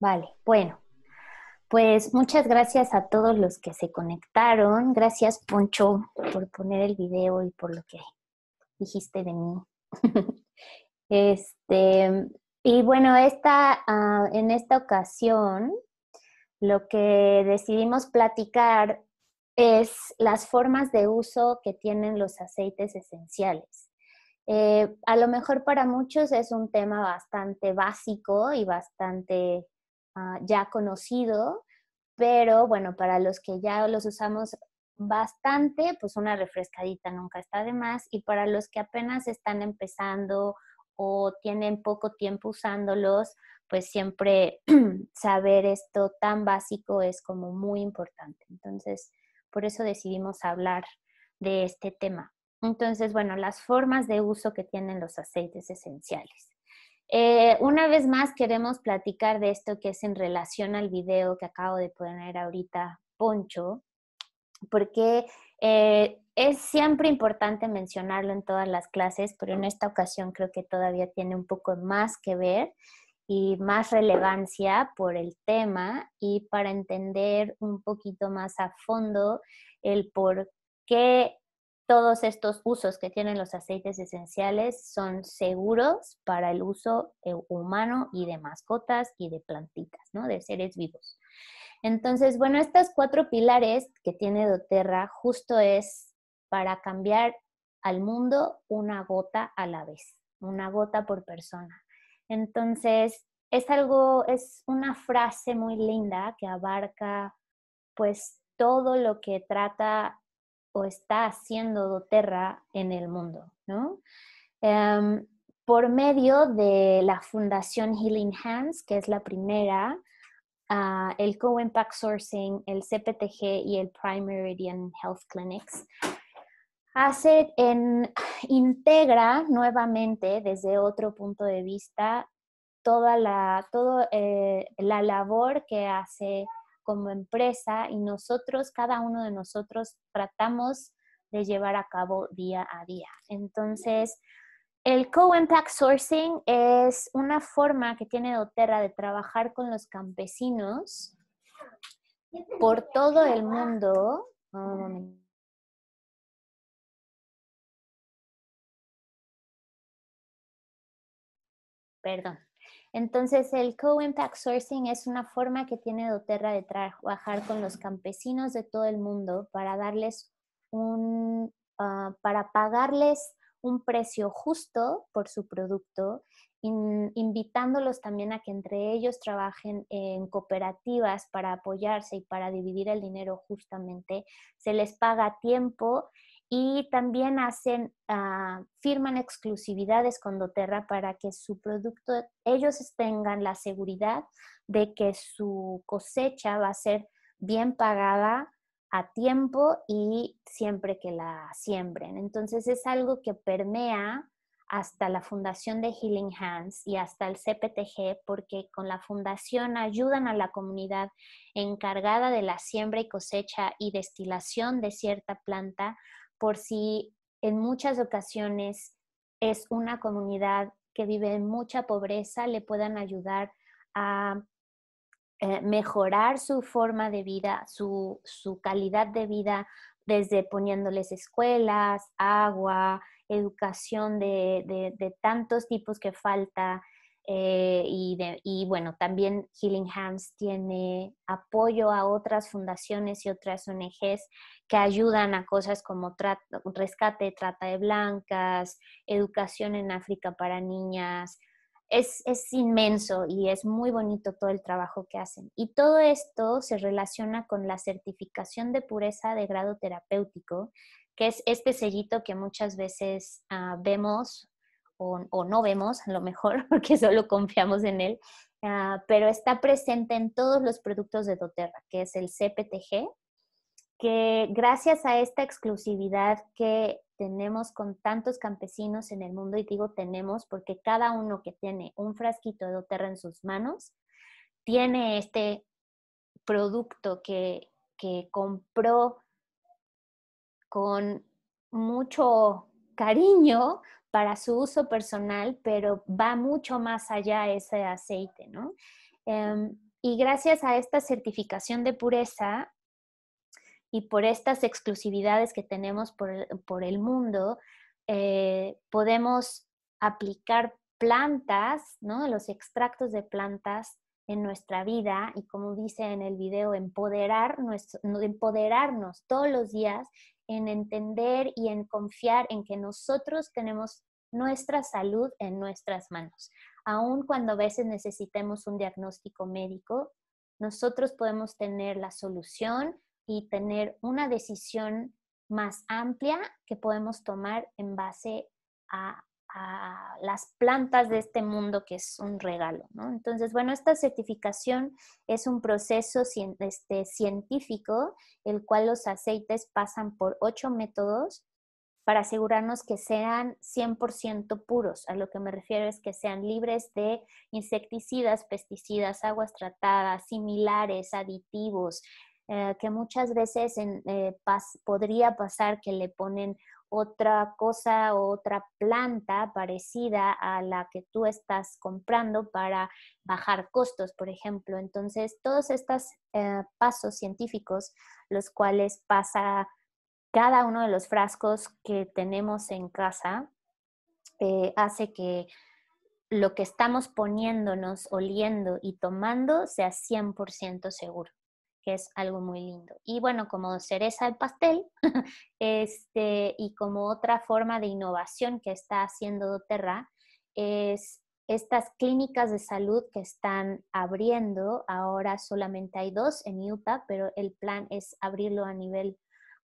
Vale, bueno. Pues muchas gracias a todos los que se conectaron. Gracias, Poncho, por poner el video y por lo que dijiste de mí. este, y bueno, ah, en esta ocasión lo que decidimos platicar es las formas de uso que tienen los aceites esenciales. Eh, a lo mejor para muchos es un tema bastante básico y bastante Ah, ya conocido, pero bueno, para los que ya los usamos bastante, pues una refrescadita nunca está de más. Y para los que apenas están empezando o tienen poco tiempo usándolos, pues siempre saber esto tan básico es como muy importante. Entonces, por eso decidimos hablar de este tema. Entonces, bueno, las formas de uso que tienen los aceites esenciales. Eh, una vez más queremos platicar de esto que es en relación al video que acabo de poner ahorita, Poncho, porque eh, es siempre importante mencionarlo en todas las clases, pero en esta ocasión creo que todavía tiene un poco más que ver y más relevancia por el tema y para entender un poquito más a fondo el por qué todos estos usos que tienen los aceites esenciales son seguros para el uso eh, humano y de mascotas y de plantitas, ¿no? De seres vivos. Entonces, bueno, estos cuatro pilares que tiene doTERRA justo es para cambiar al mundo una gota a la vez, una gota por persona. Entonces, es algo, es una frase muy linda que abarca pues todo lo que trata o está haciendo doTERRA en el mundo, em, por medio de la Fundación Healing Hands, que es la primera, ah, el Co-Impact Sourcing, el CPTG y el Primary Health Clinics, hace en, integra nuevamente desde otro punto de vista toda la eh, labor que hace como empresa y nosotros, cada uno de nosotros, tratamos de llevar a cabo día a día. Entonces, el Co-Impact Sourcing es una forma que tiene doTERRA de trabajar con los campesinos por todo el mundo. Um, perdón. Entonces, el Co-Impact Sourcing es una forma que tiene doTERRA de trabajar con los campesinos de todo el mundo para darles un, ah, para pagarles un precio justo por su producto, invitándolos también a que entre ellos trabajen en cooperativas para apoyarse y para dividir el dinero justamente. Se les paga tiempo y también hacen, ah, firman exclusividades con doTERRA para que su producto, ellos tengan la seguridad de que su cosecha va a ser bien pagada a tiempo y siempre que la siembren. Entonces es algo que permea hasta la fundación de Healing Hands y hasta el CPTG, porque con la fundación ayudan a la comunidad encargada de la siembra y cosecha y destilación de cierta planta por si en muchas ocasiones es una comunidad que vive en mucha pobreza, le puedan ayudar a eh, mejorar su forma de vida, su, calidad de vida, desde poniéndoles escuelas, agua, educación de, de tantos tipos que falta, eh, y, bueno, también Healing Hands tiene apoyo a otras fundaciones y otras ONGs que ayudan a cosas como rescate de trata de blancas, educación en África para niñas. Es, inmenso y es muy bonito todo el trabajo que hacen. Y todo esto se relaciona con la certificación de pureza de grado terapéutico, que es este sellito que muchas veces ah, vemos o, no vemos a lo mejor porque solo confiamos en él, ah, pero está presente en todos los productos de doTERRA, que es el CPTG, que gracias a esta exclusividad que tenemos con tantos campesinos en el mundo, y digo tenemos porque cada uno que tiene un frasquito de doTERRA en sus manos, tiene este producto que compró con mucho cariño para su uso personal, pero va mucho más allá ese aceite, ¿no? Em, y gracias a esta certificación de pureza y por estas exclusividades que tenemos por, el mundo, eh, podemos aplicar plantas, ¿no? los extractos de plantas en nuestra vida y como dice en el video, empoderar nuestro, empoderarnos todos los días en entender y en confiar en que nosotros tenemos nuestra salud en nuestras manos. Aun cuando a veces necesitemos un diagnóstico médico, nosotros podemos tener la solución y tener una decisión más amplia que podemos tomar en base a a las plantas de este mundo que es un regalo. Entonces, bueno, esta certificación es un proceso este, científico, el cual los aceites pasan por ocho métodos para asegurarnos que sean 100% puros. A lo que me refiero es que sean libres de insecticidas, pesticidas, aguas tratadas, similares, aditivos, eh, que muchas veces eh, podría pasar que le ponen otra cosa o otra planta parecida a la que tú estás comprando para bajar costos, por ejemplo. Entonces, todos estos eh, pasos científicos, los cuales pasa cada uno de los frascos que tenemos en casa, eh, hace que lo que estamos poniéndonos, oliendo y tomando sea 100% seguro que es algo muy lindo. Y bueno, como cereza al pastel, este, y como otra forma de innovación que está haciendo doTERRA, es estas clínicas de salud que están abriendo, ahora solamente hay dos en Utah, pero el plan es abrirlo a nivel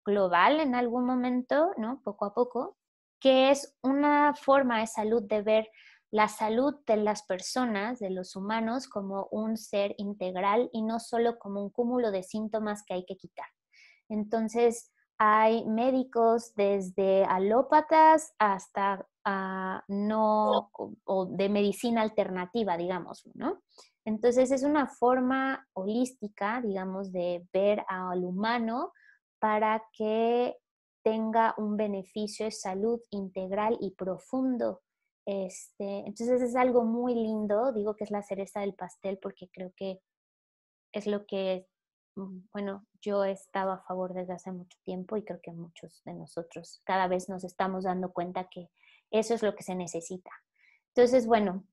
global en algún momento, ¿no? Poco a poco, que es una forma de salud de ver la salud de las personas, de los humanos, como un ser integral y no solo como un cúmulo de síntomas que hay que quitar. Entonces, hay médicos desde alópatas hasta ah, no, de medicina alternativa, digamos, ¿no? Entonces es una forma holística, digamos, de ver al humano para que tenga un beneficio de salud integral y profundo este, entonces es algo muy lindo, digo que es la cereza del pastel porque creo que es lo que, mm, bueno, yo he estado a favor desde hace mucho tiempo y creo que muchos de nosotros cada vez nos estamos dando cuenta que eso es lo que se necesita. Entonces, bueno,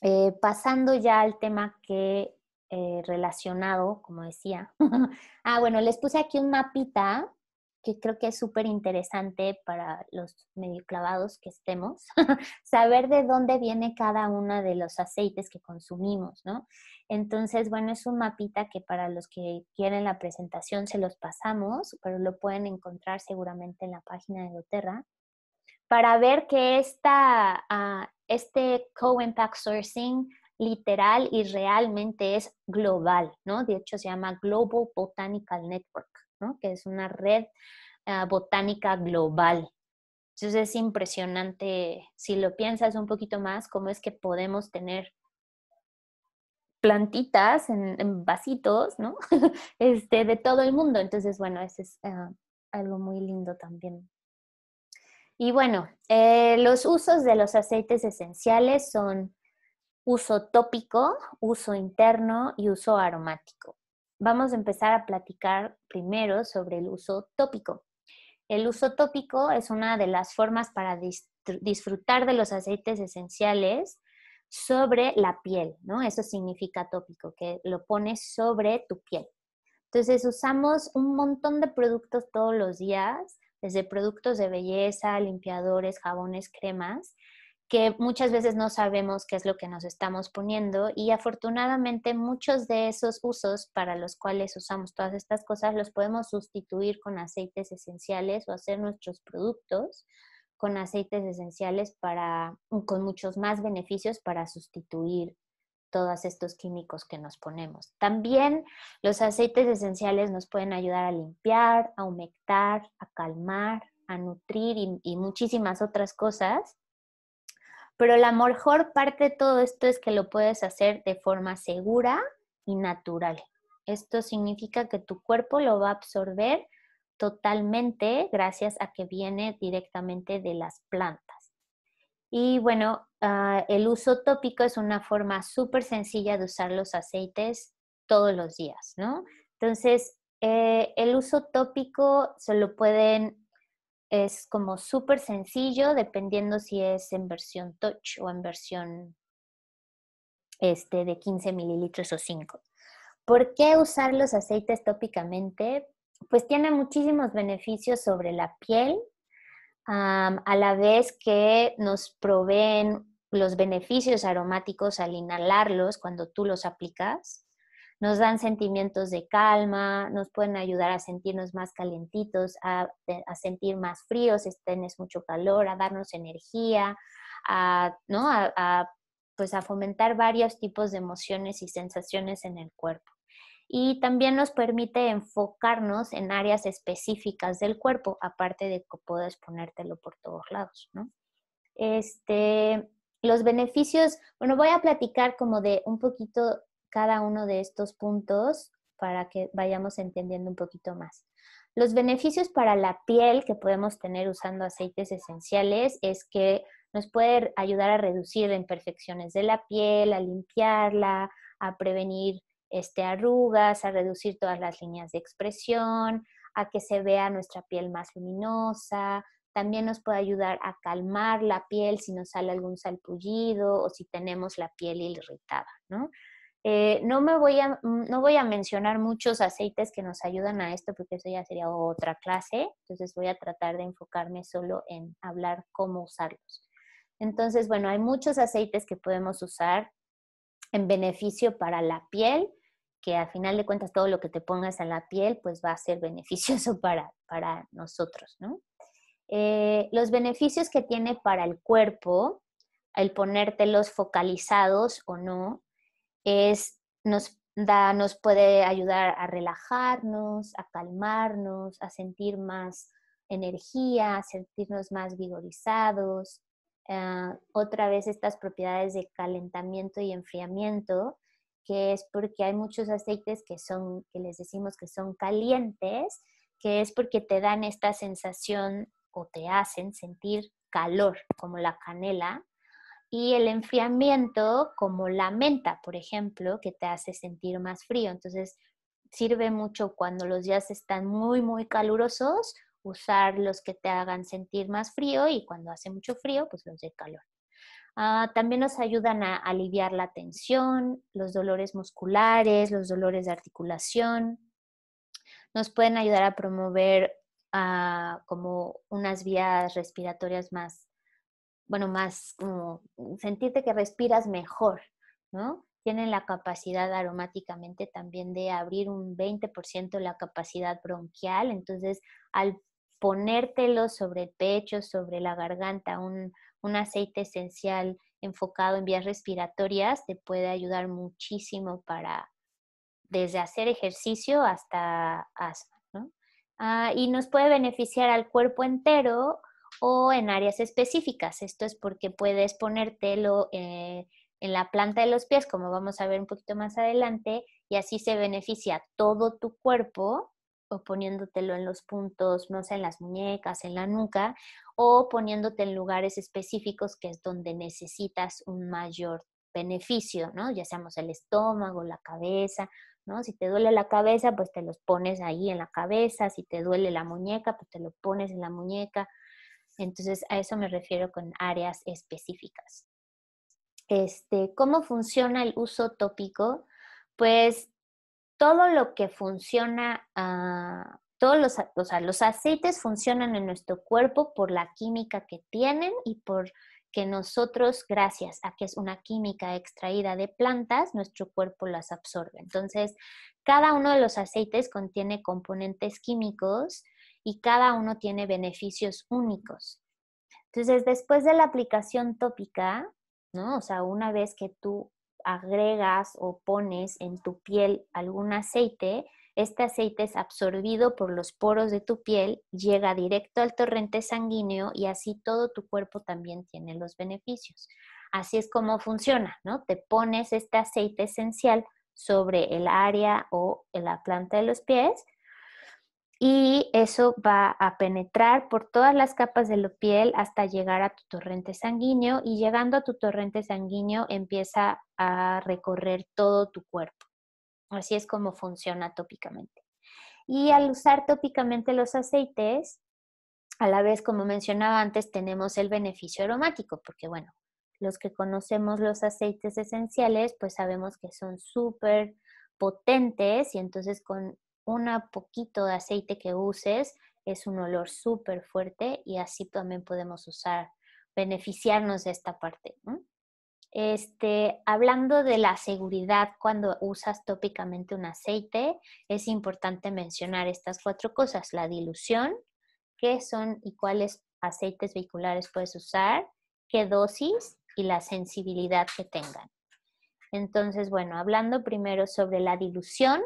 eh, pasando ya al tema que eh, relacionado, como decía. ah, bueno, les puse aquí un mapita que creo que es súper interesante para los medio clavados que estemos, saber de dónde viene cada uno de los aceites que consumimos, ¿no? Entonces, bueno, es un mapita que para los que quieren la presentación se los pasamos, pero lo pueden encontrar seguramente en la página de doTERRA, para ver que esta, ah, este co-impact sourcing literal y realmente es global, ¿no? De hecho, se llama Global Botanical Network que es una red ah, botánica global. Entonces es impresionante, si lo piensas un poquito más, cómo es que podemos tener plantitas en, vasitos, ¿no? este, de todo el mundo. Entonces, bueno, eso es ah, algo muy lindo también. Y bueno, eh, los usos de los aceites esenciales son uso tópico, uso interno y uso aromático vamos a empezar a platicar primero sobre el uso tópico. El uso tópico es una de las formas para disfrutar de los aceites esenciales sobre la piel, ¿no? Eso significa tópico, que lo pones sobre tu piel. Entonces usamos un montón de productos todos los días, desde productos de belleza, limpiadores, jabones, cremas, que muchas veces no sabemos qué es lo que nos estamos poniendo y afortunadamente muchos de esos usos para los cuales usamos todas estas cosas los podemos sustituir con aceites esenciales o hacer nuestros productos con aceites esenciales para con muchos más beneficios para sustituir todos estos químicos que nos ponemos. También los aceites esenciales nos pueden ayudar a limpiar, a humectar, a calmar, a nutrir y, y muchísimas otras cosas. Pero la mejor parte de todo esto es que lo puedes hacer de forma segura y natural. Esto significa que tu cuerpo lo va a absorber totalmente gracias a que viene directamente de las plantas. Y bueno, ah, el uso tópico es una forma súper sencilla de usar los aceites todos los días, ¿no? Entonces, eh, el uso tópico se lo pueden es como súper sencillo, dependiendo si es en versión touch o en versión este, de 15 mililitros o 5. ¿Por qué usar los aceites tópicamente? Pues tiene muchísimos beneficios sobre la piel, a la vez que nos proveen los beneficios aromáticos al inhalarlos cuando tú los aplicas nos dan sentimientos de calma, nos pueden ayudar a sentirnos más calentitos, eh, a, sentir más fríos si tenés mucho calor, a darnos energía, a, ¿no? pues a fomentar varios tipos de emociones y sensaciones en el cuerpo. Y también nos permite enfocarnos en áreas específicas del cuerpo, aparte de que puedes ponértelo por todos lados, ¿no? Este, los beneficios, bueno, voy a platicar como de un poquito cada uno de estos puntos para que vayamos entendiendo un poquito más. Los beneficios para la piel que podemos tener usando aceites esenciales es que nos puede ayudar a reducir imperfecciones de la piel, a limpiarla, a prevenir este, arrugas, a reducir todas las líneas de expresión, a que se vea nuestra piel más luminosa. También nos puede ayudar a calmar la piel si nos sale algún salpullido o si tenemos la piel irritada, ¿no? Eh, no me voy a, mm, no voy a mencionar muchos aceites que nos ayudan a esto porque eso ya sería otra clase, entonces voy a tratar de enfocarme solo en hablar cómo usarlos. Entonces, bueno, hay muchos aceites que podemos usar en beneficio para la piel, que al final de cuentas todo lo que te pongas en la piel pues va a ser beneficioso para, nosotros, eh, los beneficios que tiene para el cuerpo, el ponértelos focalizados o no, es, nos, da, nos puede ayudar a relajarnos, a calmarnos, a sentir más energía, a sentirnos más vigorizados. Ah, otra vez estas propiedades de calentamiento y enfriamiento, que es porque hay muchos aceites que son, que les decimos que son calientes, que es porque te dan esta sensación o te hacen sentir calor, como la canela, y el enfriamiento como la menta, por ejemplo, que te hace sentir más frío. Entonces, sirve mucho cuando los días están muy, muy calurosos, usar los que te hagan sentir más frío y cuando hace mucho frío, pues los de calor. Ah, también nos ayudan a aliviar la tensión, los dolores musculares, los dolores de articulación. Nos pueden ayudar a promover ah, como unas vías respiratorias más bueno, más sentirte que respiras mejor, ¿no? Tienen la capacidad aromáticamente también de abrir un 20% la capacidad bronquial, entonces al ponértelo sobre el pecho, sobre la garganta, un, aceite esencial enfocado en vías respiratorias te puede ayudar muchísimo para desde hacer ejercicio hasta asma. ¿no? Ah, y nos puede beneficiar al cuerpo entero o en áreas específicas. Esto es porque puedes ponértelo eh, en la planta de los pies, como vamos a ver un poquito más adelante, y así se beneficia todo tu cuerpo o poniéndotelo en los puntos, no sé, en las muñecas, en la nuca, o poniéndote en lugares específicos que es donde necesitas un mayor beneficio, ¿no? Ya seamos el estómago, la cabeza, ¿no? Si te duele la cabeza, pues te los pones ahí en la cabeza, si te duele la muñeca, pues te lo pones en la muñeca, entonces, a eso me refiero con áreas específicas. Este, ¿Cómo funciona el uso tópico? Pues todo lo que funciona, ah, todos los, o sea, los aceites funcionan en nuestro cuerpo por la química que tienen y por que nosotros, gracias a que es una química extraída de plantas, nuestro cuerpo las absorbe. Entonces, cada uno de los aceites contiene componentes químicos y cada uno tiene beneficios únicos. Entonces, después de la aplicación tópica, ¿no? O sea, una vez que tú agregas o pones en tu piel algún aceite, este aceite es absorbido por los poros de tu piel, llega directo al torrente sanguíneo y así todo tu cuerpo también tiene los beneficios. Así es como funciona, ¿no? Te pones este aceite esencial sobre el área o en la planta de los pies y eso va a penetrar por todas las capas de la piel hasta llegar a tu torrente sanguíneo y llegando a tu torrente sanguíneo empieza a recorrer todo tu cuerpo. Así es como funciona tópicamente. Y al usar tópicamente los aceites, a la vez, como mencionaba antes, tenemos el beneficio aromático, porque bueno, los que conocemos los aceites esenciales, pues sabemos que son súper potentes y entonces con una poquito de aceite que uses es un olor súper fuerte y así también podemos usar, beneficiarnos de esta parte. Este, hablando de la seguridad cuando usas tópicamente un aceite, es importante mencionar estas cuatro cosas. La dilución, qué son y cuáles aceites vehiculares puedes usar, qué dosis y la sensibilidad que tengan. Entonces, bueno, hablando primero sobre la dilución,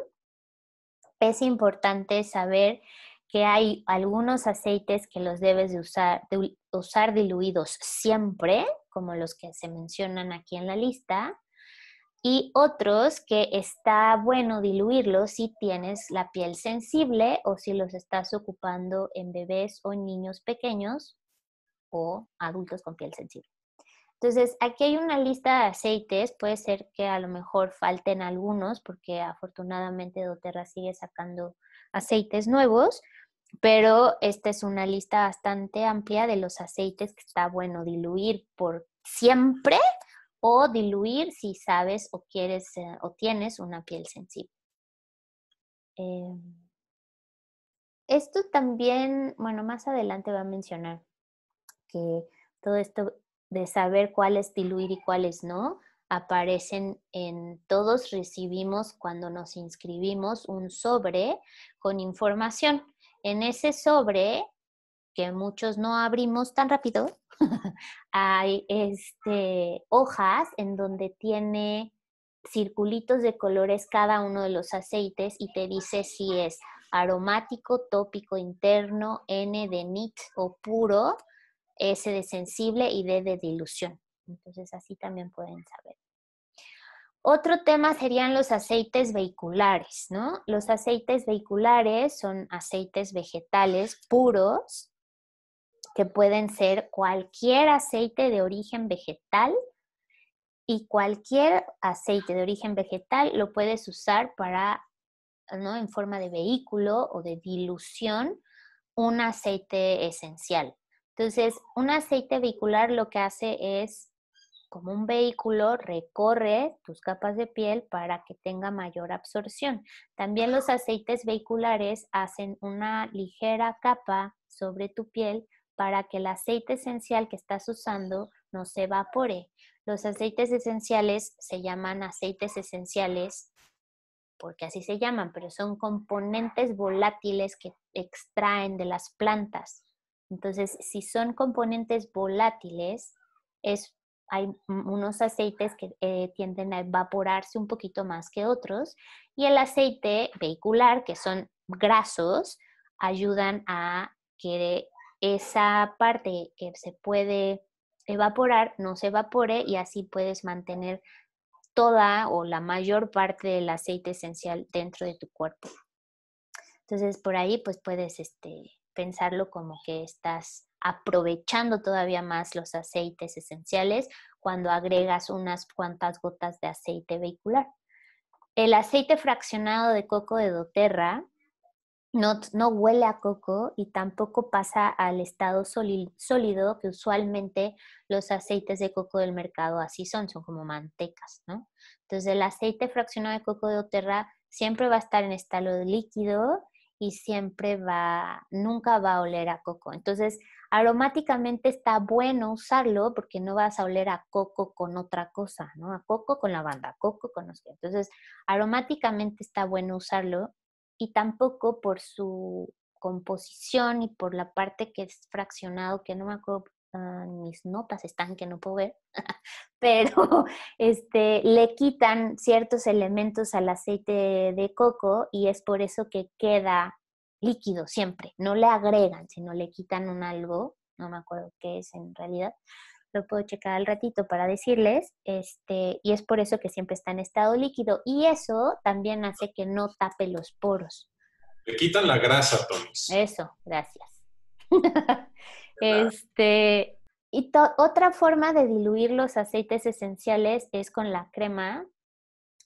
es importante saber que hay algunos aceites que los debes de usar, de usar diluidos siempre, como los que se mencionan aquí en la lista, y otros que está bueno diluirlos si tienes la piel sensible o si los estás ocupando en bebés o niños pequeños o adultos con piel sensible. Entonces, aquí hay una lista de aceites, puede ser que a lo mejor falten algunos, porque afortunadamente doTERRA sigue sacando aceites nuevos, pero esta es una lista bastante amplia de los aceites que está bueno diluir por siempre o diluir si sabes o quieres eh, o tienes una piel sensible. Em, esto también, bueno, más adelante va a mencionar que todo esto de saber es diluir y cuáles no, aparecen en todos recibimos cuando nos inscribimos un sobre con información. En ese sobre, que muchos no abrimos tan rápido, hay este, hojas en donde tiene circulitos de colores cada uno de los aceites y te dice si es aromático, tópico, interno, N de NIT o puro, S de sensible y D de dilución. Entonces así también pueden saber. Otro tema serían los aceites vehiculares, ¿no? Los aceites vehiculares son aceites vegetales puros que pueden ser cualquier aceite de origen vegetal y cualquier aceite de origen vegetal lo puedes usar para, ¿no? En forma de vehículo o de dilución, un aceite esencial, entonces, un aceite vehicular lo que hace es, como un vehículo, recorre tus capas de piel para que tenga mayor absorción. También los aceites vehiculares hacen una ligera capa sobre tu piel para que el aceite esencial que estás usando no se evapore. Los aceites esenciales se llaman aceites esenciales porque así se llaman, pero son componentes volátiles que extraen de las plantas. Entonces, si son componentes volátiles, es, hay unos aceites que eh, tienden a evaporarse un poquito más que otros y el aceite vehicular, que son grasos, ayudan a que esa parte que se puede evaporar no se evapore y así puedes mantener toda o la mayor parte del aceite esencial dentro de tu cuerpo. Entonces, por ahí pues puedes este, pensarlo como que estás aprovechando todavía más los aceites esenciales cuando agregas unas cuantas gotas de aceite vehicular. El aceite fraccionado de coco de doTERRA no, no huele a coco y tampoco pasa al estado sólido que usualmente los aceites de coco del mercado así son, son como mantecas, Entonces el aceite fraccionado de coco de doTERRA siempre va a estar en estado líquido y siempre va, nunca va a oler a coco. Entonces, aromáticamente está bueno usarlo porque no vas a oler a coco con otra cosa, ¿no? A coco con lavanda, a coco con los... Entonces, aromáticamente está bueno usarlo y tampoco por su composición y por la parte que es fraccionado, que no me acuerdo mis notas están que no puedo ver, pero este, le quitan ciertos elementos al aceite de coco y es por eso que queda líquido siempre. No le agregan, sino le quitan un algo, no me acuerdo qué es en realidad. Lo puedo checar al ratito para decirles, este, y es por eso que siempre está en estado líquido. Y eso también hace que no tape los poros. Le quitan la grasa, Tomis. Eso, gracias. Este, y otra forma de diluir los aceites esenciales es con la crema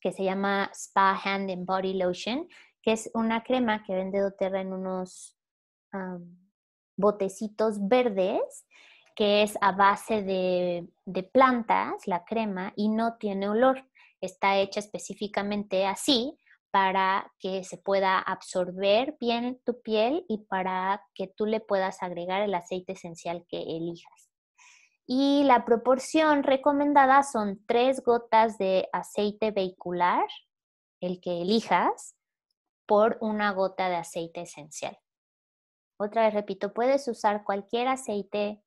que se llama Spa Hand and Body Lotion, que es una crema que vende doTERRA en unos botecitos verdes, que es a base de plantas, la crema, y no tiene olor. Está hecha específicamente así para que se pueda absorber bien tu piel y para que tú le puedas agregar el aceite esencial que elijas. Y la proporción recomendada son tres gotas de aceite vehicular, el que elijas, por una gota de aceite esencial. Otra vez repito, puedes usar cualquier aceite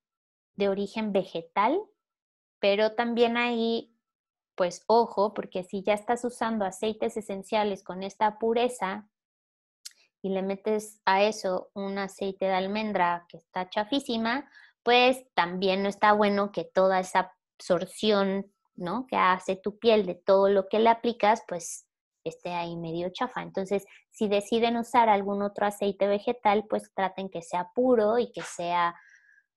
de origen vegetal, pero también hay pues ojo, porque si ya estás usando aceites esenciales con esta pureza y le metes a eso un aceite de almendra que está chafísima, pues también no está bueno que toda esa absorción, ¿no? Que hace tu piel de todo lo que le aplicas, pues esté ahí medio chafa. Entonces, si deciden usar algún otro aceite vegetal, pues traten que sea puro y que sea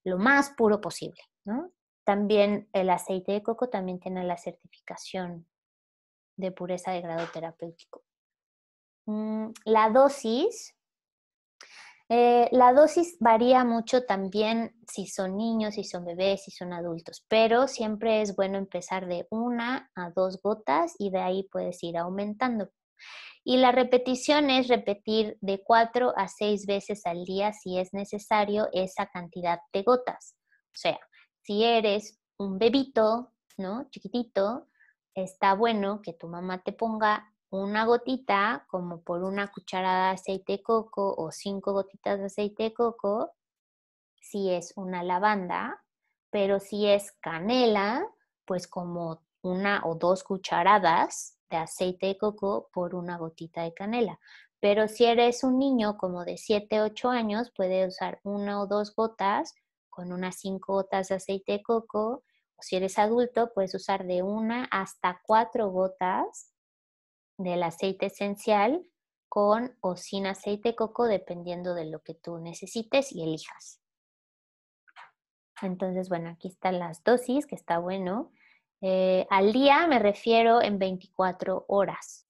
lo más puro posible, ¿no? También el aceite de coco también tiene la certificación de pureza de grado terapéutico. Mm, la dosis, eh, la dosis varía mucho también si son niños, si son bebés, si son adultos, pero siempre es bueno empezar de una a dos gotas y de ahí puedes ir aumentando. Y la repetición es repetir de cuatro a seis veces al día si es necesario esa cantidad de gotas. O sea, si eres un bebito, ¿no? Chiquitito, está bueno que tu mamá te ponga una gotita como por una cucharada de aceite de coco o cinco gotitas de aceite de coco, si es una lavanda, pero si es canela, pues como una o dos cucharadas de aceite de coco por una gotita de canela. Pero si eres un niño como de 7, 8 años, puede usar una o dos gotas con unas 5 gotas de aceite de coco, o si eres adulto, puedes usar de una hasta cuatro gotas del aceite esencial con o sin aceite de coco, dependiendo de lo que tú necesites y elijas. Entonces, bueno, aquí están las dosis, que está bueno. Eh, al día me refiero en 24 horas.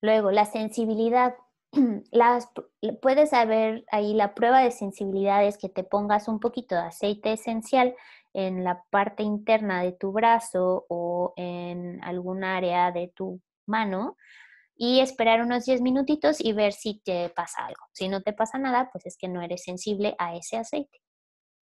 Luego, la sensibilidad. las, puedes haber ahí la prueba de sensibilidad es que te pongas un poquito de aceite esencial en la parte interna de tu brazo o en algún área de tu mano y esperar unos 10 minutitos y ver si te pasa algo. Si no te pasa nada, pues es que no eres sensible a ese aceite.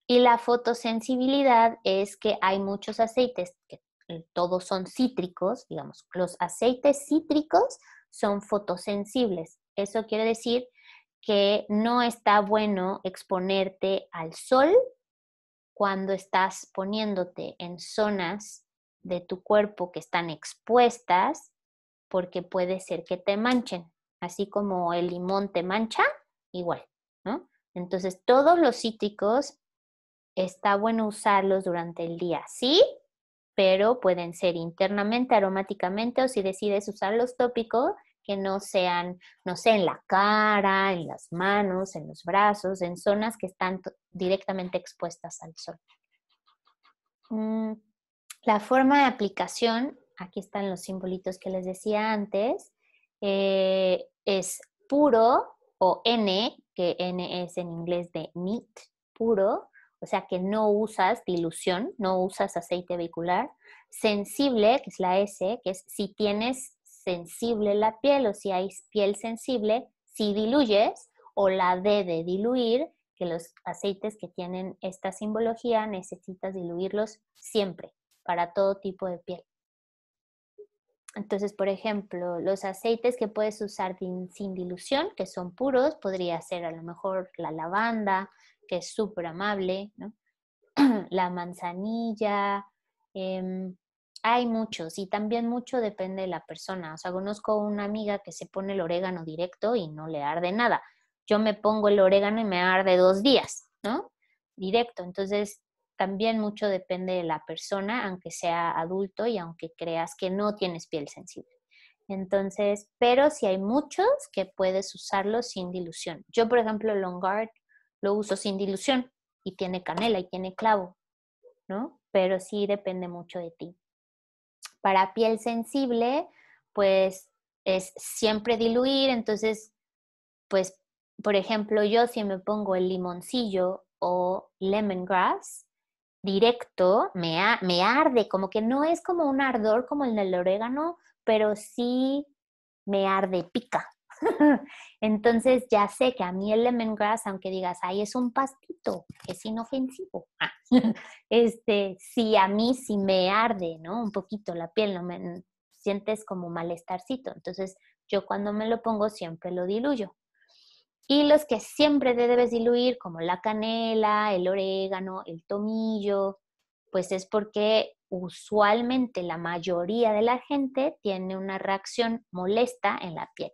Y la fotosensibilidad es que hay muchos aceites, que eh, todos son cítricos, digamos, los aceites cítricos son fotosensibles. Eso quiere decir que no está bueno exponerte al sol cuando estás poniéndote en zonas de tu cuerpo que están expuestas porque puede ser que te manchen, así como el limón te mancha, igual, ¿no? Entonces, todos los cítricos está bueno usarlos durante el día, ¿sí? pero pueden ser internamente, aromáticamente o si decides usar los tópicos, que no sean, no sé, en la cara, en las manos, en los brazos, en zonas que están directamente expuestas al sol. Mm, la forma de aplicación, aquí están los simbolitos que les decía antes, eh, es puro o N, que N es en inglés de NIT, puro, o sea que no usas dilución, no usas aceite vehicular. Sensible, que es la S, que es si tienes sensible la piel o si hay piel sensible, si diluyes o la debe diluir, que los aceites que tienen esta simbología necesitas diluirlos siempre para todo tipo de piel. Entonces, por ejemplo, los aceites que puedes usar sin dilución, que son puros, podría ser a lo mejor la lavanda, que es súper amable, la manzanilla, em, hay muchos y también mucho depende de la persona. O sea, conozco una amiga que se pone el orégano directo y no le arde nada. Yo me pongo el orégano y me arde dos días, ¿no? Directo. Entonces, también mucho depende de la persona, aunque sea adulto y aunque creas que no tienes piel sensible. Entonces, pero si sí hay muchos que puedes usarlo sin dilución. Yo, por ejemplo, Longard lo uso sin dilución y tiene canela y tiene clavo, ¿no? Pero sí depende mucho de ti. Para piel sensible, pues es siempre diluir, entonces, pues, por ejemplo, yo si me pongo el limoncillo o lemongrass directo, me, me arde, como que no es como un ardor como el del orégano, pero sí me arde, pica. Entonces ya sé que a mí el lemongrass, aunque digas, ay, es un pastito, es inofensivo. Ah, este, sí, a mí sí me arde, Un poquito la piel, no me sientes como malestarcito. Entonces yo cuando me lo pongo siempre lo diluyo. Y los que siempre debes diluir, como la canela, el orégano, el tomillo, pues es porque usualmente la mayoría de la gente tiene una reacción molesta en la piel.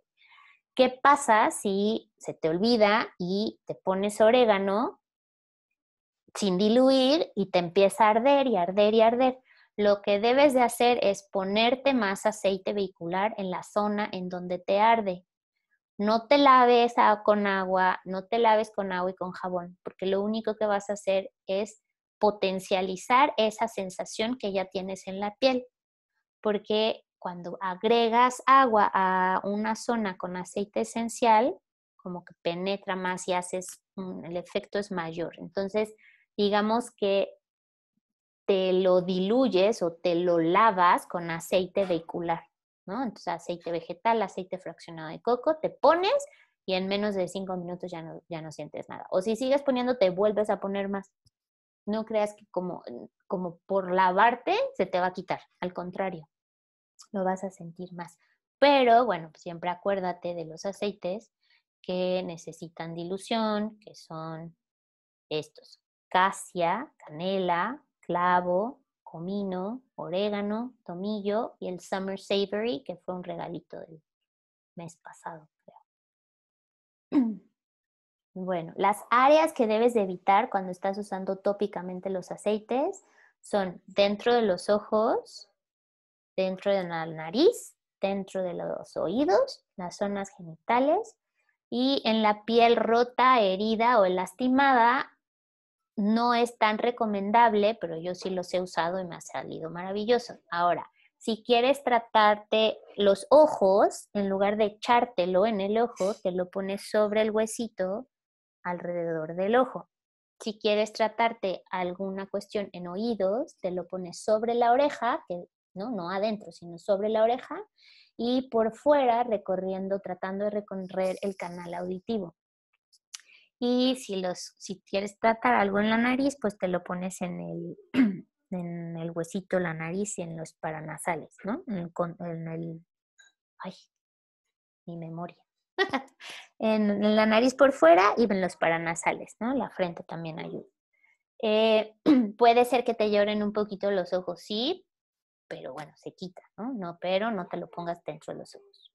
¿Qué pasa si se te olvida y te pones orégano sin diluir y te empieza a arder y arder y arder? Lo que debes de hacer es ponerte más aceite vehicular en la zona en donde te arde. No te laves con agua, no te laves con agua y con jabón, porque lo único que vas a hacer es potencializar esa sensación que ya tienes en la piel, porque cuando agregas agua a una zona con aceite esencial, como que penetra más y haces, el efecto es mayor. Entonces, digamos que te lo diluyes o te lo lavas con aceite vehicular, ¿no? Entonces, aceite vegetal, aceite fraccionado de coco, te pones y en menos de cinco minutos ya no, ya no sientes nada. O si sigues poniendo, te vuelves a poner más. No creas que como, como por lavarte se te va a quitar, al contrario lo vas a sentir más. Pero bueno, pues, siempre acuérdate de los aceites que necesitan dilución, que son estos. Casia, canela, clavo, comino, orégano, tomillo y el Summer Savory, que fue un regalito del mes pasado, creo. Bueno, las áreas que debes evitar cuando estás usando tópicamente los aceites son dentro de los ojos, dentro de la nariz, dentro de los oídos, las zonas genitales y en la piel rota, herida o lastimada. No es tan recomendable, pero yo sí los he usado y me ha salido maravilloso. Ahora, si quieres tratarte los ojos, en lugar de echártelo en el ojo, te lo pones sobre el huesito alrededor del ojo. Si quieres tratarte alguna cuestión en oídos, te lo pones sobre la oreja, que ¿no? No adentro, sino sobre la oreja y por fuera recorriendo, tratando de recorrer el canal auditivo. Y si, los, si quieres tratar algo en la nariz, pues te lo pones en el, en el huesito, la nariz y en los paranasales, ¿no? En el, ay, mi memoria. en la nariz por fuera y en los paranasales, ¿no? La frente también ayuda. Eh, puede ser que te lloren un poquito los ojos, sí, pero bueno, se quita, ¿no? Pero no te lo pongas dentro de los ojos.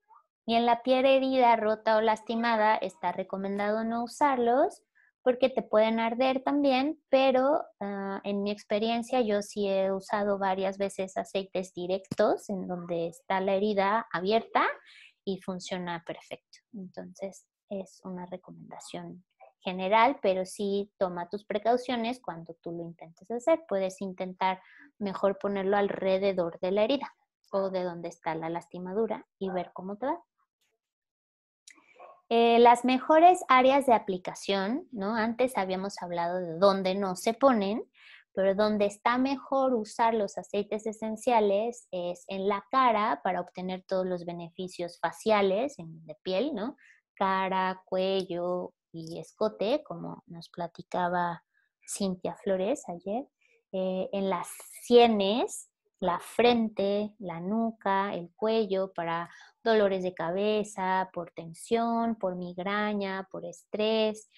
Y en la piel herida, rota o lastimada, está recomendado no usarlos porque te pueden arder también, pero ah, en mi experiencia yo sí he usado varias veces aceites directos en donde está la herida abierta y funciona perfecto. Entonces es una recomendación general, pero sí toma tus precauciones cuando tú lo intentes hacer. Puedes intentar mejor ponerlo alrededor de la herida o de donde está la lastimadura y ver cómo te va. Eh, las mejores áreas de aplicación, ¿no? Antes habíamos hablado de dónde no se ponen, pero donde está mejor usar los aceites esenciales es en la cara para obtener todos los beneficios faciales, de piel, ¿no? Cara, cuello, y escote, como nos platicaba Cintia Flores ayer, eh, en las sienes, la frente, la nuca, el cuello para dolores de cabeza, por tensión, por migraña, por estrés,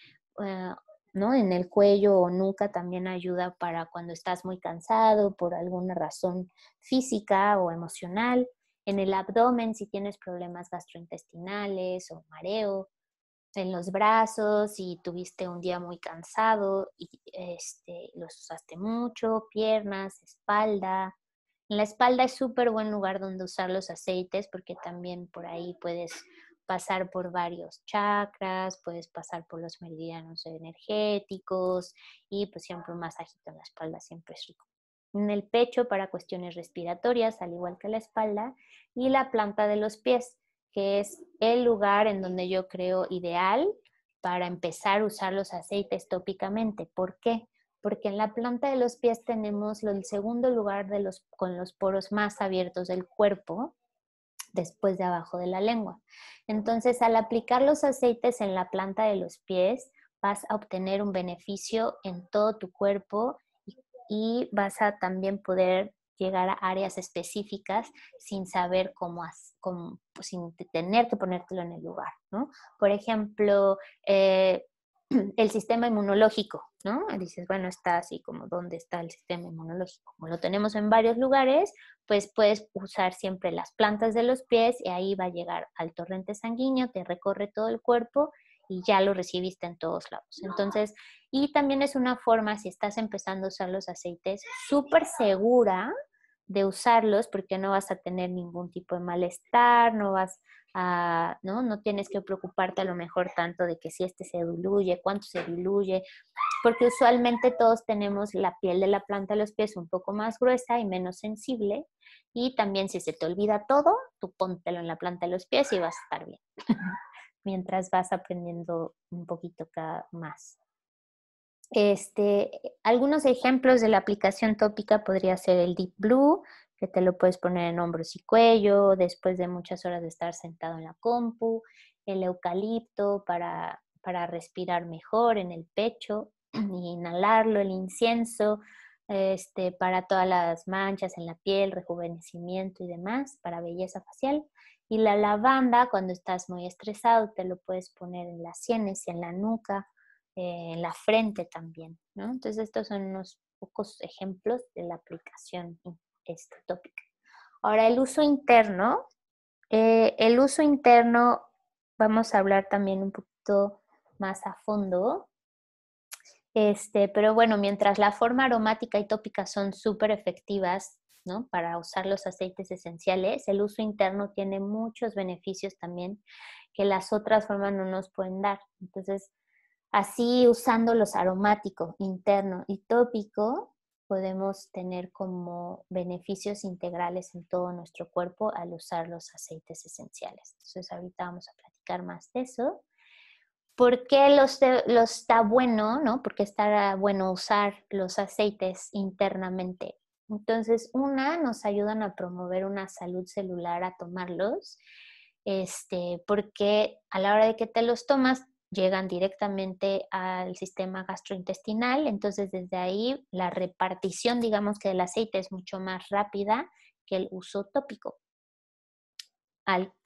eh, ¿no? En el cuello o nuca también ayuda para cuando estás muy cansado por alguna razón física o emocional. En el abdomen si tienes problemas gastrointestinales o mareo en los brazos y tuviste un día muy cansado y este, los usaste mucho, piernas, espalda. En la espalda es súper buen lugar donde usar los aceites porque también por ahí puedes pasar por varios chakras, puedes pasar por los meridianos energéticos y pues siempre un masajito en la espalda siempre es rico. En el pecho para cuestiones respiratorias, al igual que la espalda, y la planta de los pies que es el lugar en donde yo creo ideal para empezar a usar los aceites tópicamente. ¿Por qué? Porque en la planta de los pies tenemos el segundo lugar de los, con los poros más abiertos del cuerpo, después de abajo de la lengua. Entonces, al aplicar los aceites en la planta de los pies, vas a obtener un beneficio en todo tu cuerpo y vas a también poder llegar a áreas específicas sin saber cómo, pues, sin tener que ponértelo en el lugar, ¿no? Por ejemplo, eh, el sistema inmunológico, ¿no? Dices, bueno, está así como, ¿dónde está el sistema inmunológico? Como lo tenemos en varios lugares, pues puedes usar siempre las plantas de los pies y ahí va a llegar al torrente sanguíneo, te recorre todo el cuerpo y ya lo recibiste en todos lados. Entonces, y también es una forma, si estás empezando a usar los aceites, súper segura de usarlos porque no vas a tener ningún tipo de malestar, no vas a, ¿no? No tienes que preocuparte a lo mejor tanto de que si este se diluye, cuánto se diluye, porque usualmente todos tenemos la piel de la planta de los pies un poco más gruesa y menos sensible y también si se te olvida todo, tú póntelo en la planta de los pies y vas a estar bien mientras vas aprendiendo un poquito cada más. Este, algunos ejemplos de la aplicación tópica podría ser el Deep Blue, que te lo puedes poner en hombros y cuello después de muchas horas de estar sentado en la compu, el eucalipto para, respirar mejor en el pecho inhalarlo, el incienso este, para todas las manchas en la piel, rejuvenecimiento y demás, para belleza facial. Y la lavanda, cuando estás muy estresado, te lo puedes poner en las sienes, y en la nuca, eh, en la frente también. ¿no? Entonces, estos son unos pocos ejemplos de la aplicación este tópica. Ahora, el uso interno. Eh, el uso interno, vamos a hablar también un poquito más a fondo. Este, pero bueno, mientras la forma aromática y tópica son súper efectivas para usar los aceites esenciales, el uso interno tiene muchos beneficios también que las otras formas no nos pueden dar. Entonces, así usando los aromáticos interno y tópico, podemos tener como beneficios integrales en todo nuestro cuerpo al usar los aceites esenciales. Entonces, ahorita vamos a platicar más de eso. ¿Por qué los, los está bueno, no? ¿Por qué está bueno usar los aceites internamente? Entonces, una, nos ayudan a promover una salud celular a tomarlos, este, porque a la hora de que te los tomas, llegan directamente al sistema gastrointestinal, entonces desde ahí la repartición, digamos que del aceite es mucho más rápida que el uso tópico,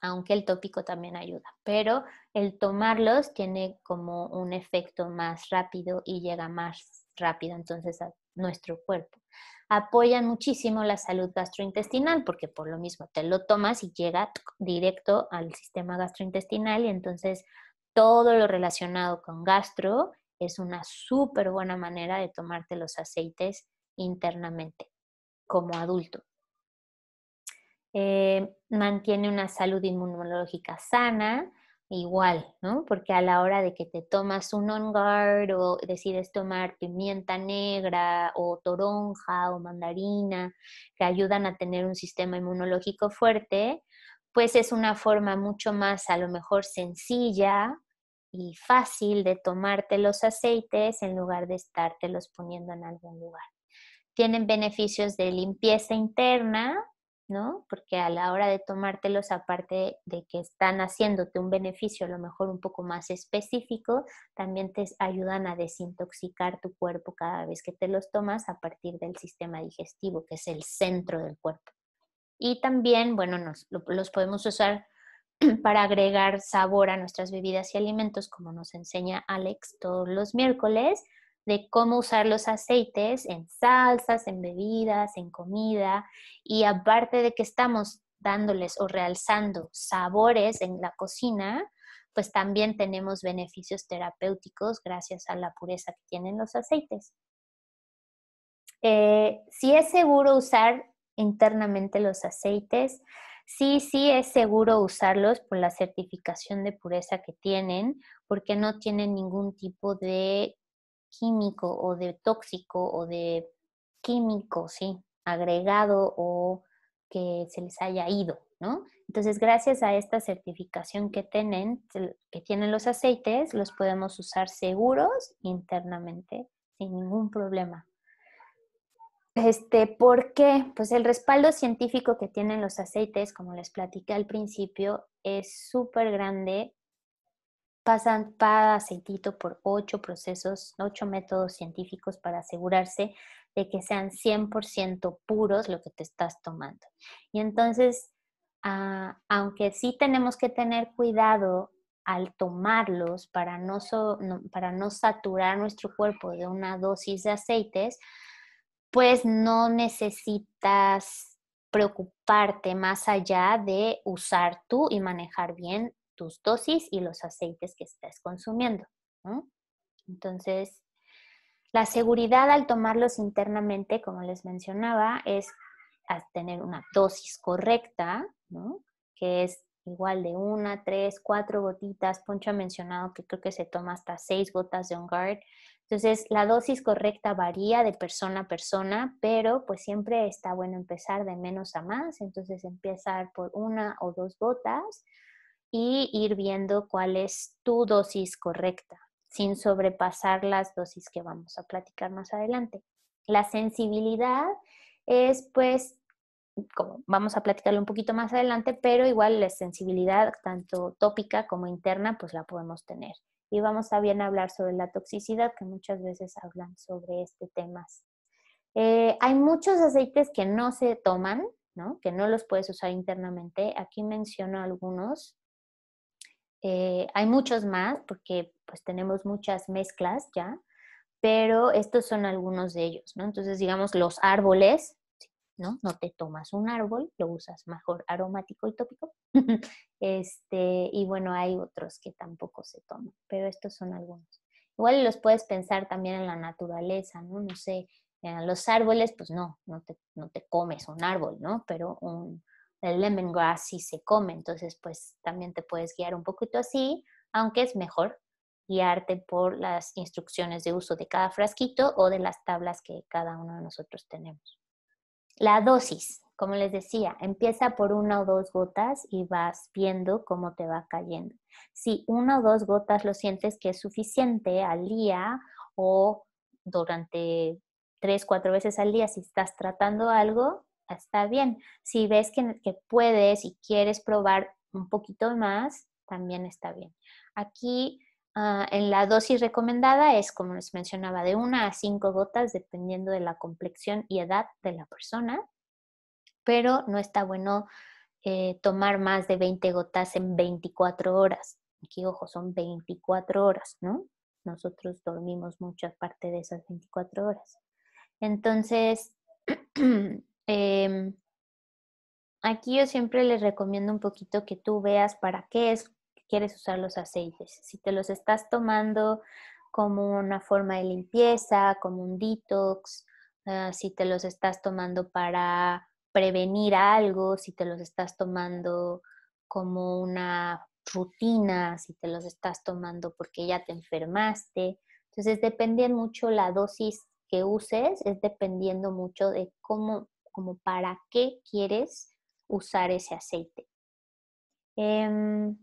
aunque el tópico también ayuda, pero el tomarlos tiene como un efecto más rápido y llega más rápido entonces a nuestro cuerpo apoyan muchísimo la salud gastrointestinal, porque por lo mismo te lo tomas y llega directo al sistema gastrointestinal y entonces todo lo relacionado con gastro es una súper buena manera de tomarte los aceites internamente como adulto. Eh, mantiene una salud inmunológica sana, igual, ¿no? Porque a la hora de que te tomas un on guard o decides tomar pimienta negra o toronja o mandarina que ayudan a tener un sistema inmunológico fuerte, pues es una forma mucho más a lo mejor sencilla y fácil de tomarte los aceites en lugar de estártelos poniendo en algún lugar. Tienen beneficios de limpieza interna, ¿no? Porque a la hora de tomártelos, aparte de que están haciéndote un beneficio a lo mejor un poco más específico, también te ayudan a desintoxicar tu cuerpo cada vez que te los tomas a partir del sistema digestivo, que es el centro del cuerpo. Y también, bueno, los podemos usar para agregar sabor a nuestras bebidas y alimentos, como nos enseña Alex todos los miércoles, de cómo usar los aceites en salsas, en bebidas, en comida, y aparte de que estamos dándoles o realzando sabores en la cocina, pues también tenemos beneficios terapéuticos gracias a la pureza que tienen los aceites. Eh, si es seguro usar internamente los aceites, sí, sí es seguro usarlos por la certificación de pureza que tienen, porque no tienen ningún tipo de químico o de tóxico o de químico, sí, agregado o que se les haya ido, ¿no? Entonces, gracias a esta certificación que tienen, que tienen los aceites, los podemos usar seguros internamente sin ningún problema. Este, ¿Por qué? Pues el respaldo científico que tienen los aceites, como les platicé al principio, es súper grande pasan para aceitito por ocho procesos, ocho métodos científicos para asegurarse de que sean 100% puros lo que te estás tomando. Y entonces, ah, aunque sí tenemos que tener cuidado al tomarlos para para no saturar nuestro cuerpo de una dosis de aceites, pues no necesitas preocuparte más allá de usar tú y manejar bien tus dosis y los aceites que estás consumiendo. Entonces, la seguridad al tomarlos internamente, como les mencionaba, es tener una dosis correcta, que es igual de una, tres, cuatro gotitas. Poncho ha mencionado que creo que se toma hasta seis gotas de Guard Entonces, la dosis correcta varía de persona a persona, pero pues siempre está bueno empezar de menos a más. Entonces, empezar por una o dos gotas y ir viendo cuál es tu dosis correcta, sin sobrepasar las dosis que vamos a platicar más adelante. La sensibilidad es pues como vamos a platicarlo un poquito más adelante, pero igual la sensibilidad tanto tópica como interna, pues la podemos tener. Y vamos a bien hablar sobre la toxicidad, que muchas veces hablan sobre este tema. Eh, hay muchos aceites que no se toman, ¿no? que no los puedes usar internamente. Aquí menciono algunos. Eh, hay muchos más porque pues tenemos muchas mezclas ya, pero estos son algunos de ellos, ¿no? Entonces, digamos, los árboles, ¿no? No te tomas un árbol, lo usas mejor aromático y tópico. este, y bueno, hay otros que tampoco se toman, pero estos son algunos. Igual los puedes pensar también en la naturaleza, ¿no? No sé, los árboles, pues no, no te, no te comes un árbol, ¿no? Pero un, el lemongrass sí se come, entonces pues también te puedes guiar un poquito así, aunque es mejor guiarte por las instrucciones de uso de cada frasquito o de las tablas que cada uno de nosotros tenemos. La dosis, como les decía, empieza por una o dos gotas y vas viendo cómo te va cayendo. Si una o dos gotas lo sientes que es suficiente al día o durante tres, cuatro veces al día, si estás tratando algo, está bien. Si ves que, que puedes y quieres probar un poquito más, también está bien. Aquí ah, en la dosis recomendada es, como les mencionaba, de una a cinco gotas, dependiendo de la complexión y edad de la persona, pero no está bueno eh, tomar más de 20 gotas en 24 horas. Aquí, ojo, son 24 horas, ¿no? Nosotros dormimos mucha parte de esas 24 horas. Entonces, Em, aquí yo siempre les recomiendo un poquito que tú veas para qué es que quieres usar los aceites. Si te los estás tomando como una forma de limpieza, como un detox, ah, si te los estás tomando para prevenir algo, si te los estás tomando como una rutina, si te los estás tomando porque ya te enfermaste. Entonces, depende mucho la dosis que uses, es dependiendo mucho de cómo como para qué quieres usar ese aceite. Em,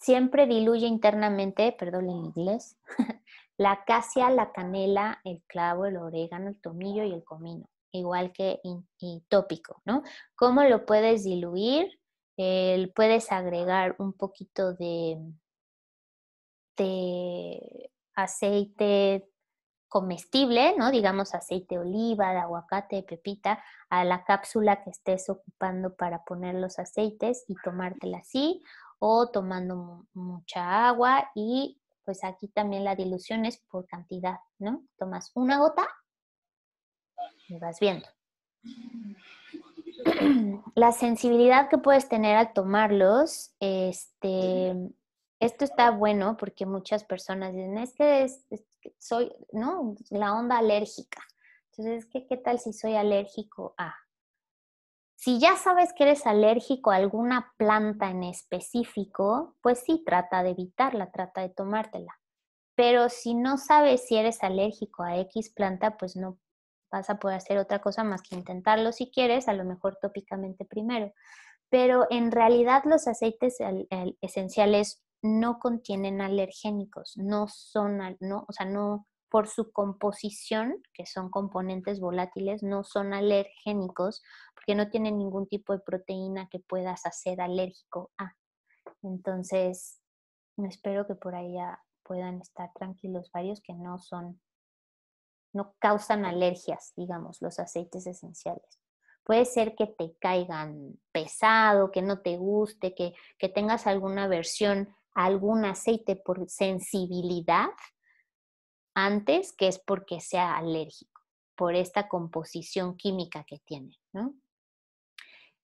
siempre diluye internamente, perdón en inglés, la acacia, la canela, el clavo, el orégano, el tomillo y el comino, igual que y tópico, ¿no? ¿Cómo lo puedes diluir? puedes agregar un poquito de, de aceite comestible, ¿no? Digamos aceite de oliva, de aguacate, de pepita, a la cápsula que estés ocupando para poner los aceites y tomártela así o tomando mucha agua y pues aquí también la dilución es por cantidad, ¿no? Tomas una gota y vas viendo. La sensibilidad que puedes tener al tomarlos, este, esto está bueno porque muchas personas dicen, es que es, soy, ¿no? La onda alérgica. Entonces, ¿qué, tal si soy alérgico a? Si ya sabes que eres alérgico a alguna planta en específico, pues sí, trata de evitarla, trata de tomártela. Pero si no sabes si eres alérgico a X planta, pues no vas a poder hacer otra cosa más que intentarlo si quieres, a lo mejor tópicamente primero. Pero en realidad los aceites esenciales no contienen alergénicos, no son, no, o sea, no por su composición, que son componentes volátiles, no son alergénicos porque no tienen ningún tipo de proteína que puedas hacer alérgico a. Entonces, espero que por ahí ya puedan estar tranquilos varios que no son, no causan alergias, digamos, los aceites esenciales. Puede ser que te caigan pesado, que no te guste, que, que tengas alguna versión algún aceite por sensibilidad antes que es porque sea alérgico, por esta composición química que tiene.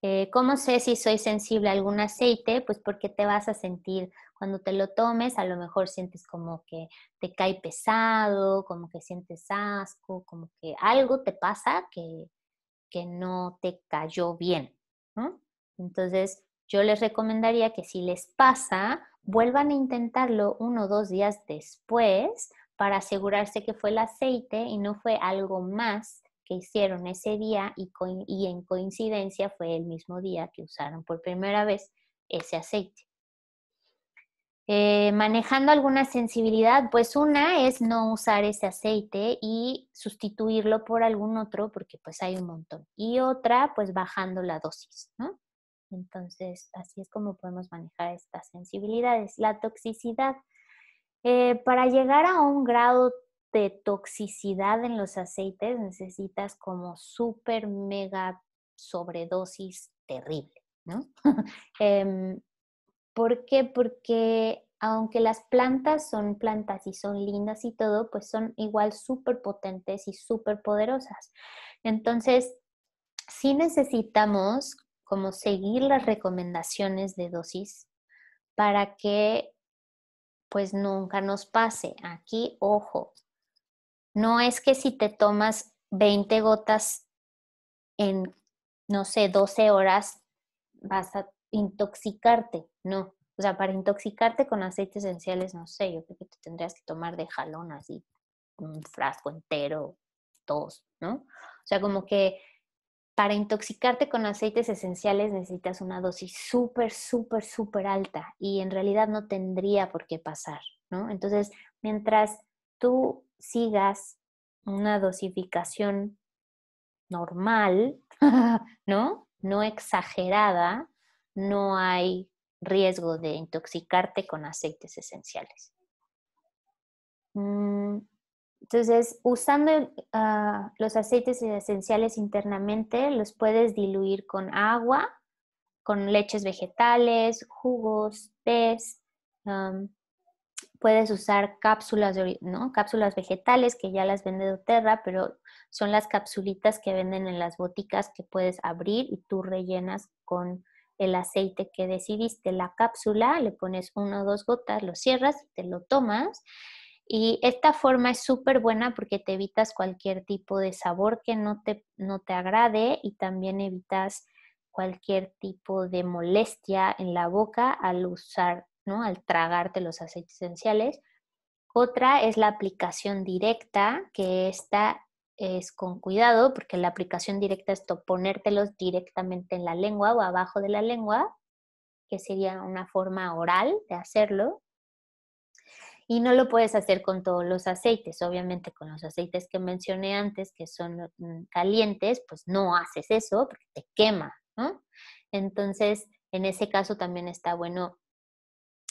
Eh, ¿Cómo sé si soy sensible a algún aceite? Pues porque te vas a sentir, cuando te lo tomes, a lo mejor sientes como que te cae pesado, como que sientes asco, como que algo te pasa que, no te cayó bien. Entonces, yo les recomendaría que si les pasa, vuelvan a intentarlo uno o dos días después para asegurarse que fue el aceite y no fue algo más que hicieron ese día y, en coincidencia fue el mismo día que usaron por primera vez ese aceite. Eh, manejando alguna sensibilidad, pues una es no usar ese aceite y sustituirlo por algún otro, porque pues hay un montón. Y otra, pues bajando la dosis, ¿no? Entonces, así es como podemos manejar estas sensibilidades. La toxicidad. Eh, para llegar a un grado de toxicidad en los aceites necesitas como super mega sobredosis terrible, ¿no? Em, ¿Por qué? Porque aunque las plantas son plantas y son lindas y todo, pues son igual súper potentes y súper poderosas. Entonces, sí necesitamos como seguir las recomendaciones de dosis para que pues nunca nos pase. Aquí, ojo, no es que si te tomas 20 gotas en, no sé, 12 horas vas a intoxicarte, no. O sea, para intoxicarte con aceites esenciales, no sé, yo creo que te tendrías que tomar de jalón así, un frasco entero, dos, ¿no? O sea, como que para intoxicarte con aceites esenciales necesitas una dosis súper, súper, súper alta y en realidad no tendría por qué pasar, ¿no? Entonces, mientras tú sigas una dosificación normal, ¿no? No exagerada, no hay riesgo de intoxicarte con aceites esenciales. Mm, entonces, usando ah, los aceites esenciales internamente, los puedes diluir con agua, con leches vegetales, jugos, pez. puedes usar cápsulas, cápsulas vegetales que ya las vende Doterra, pero son las capsulitas que venden en las boticas que puedes abrir y tú rellenas con el aceite que decidiste, la cápsula, le pones una o dos gotas, lo cierras y te lo tomas. Y esta forma es súper buena porque te evitas cualquier tipo de sabor que no te, agrade y también evitas cualquier tipo de molestia en la boca al usar, ¿no? Al tragarte los aceites esenciales. Otra es la aplicación directa, que esta es con cuidado porque la aplicación directa es ponértelos directamente en la lengua o abajo de la lengua, que sería una forma oral de hacerlo. Y no lo puedes hacer con todos los aceites. Obviamente con los aceites que mencioné antes, que son mm, calientes, pues no haces eso porque te quema, Entonces, en ese caso también está bueno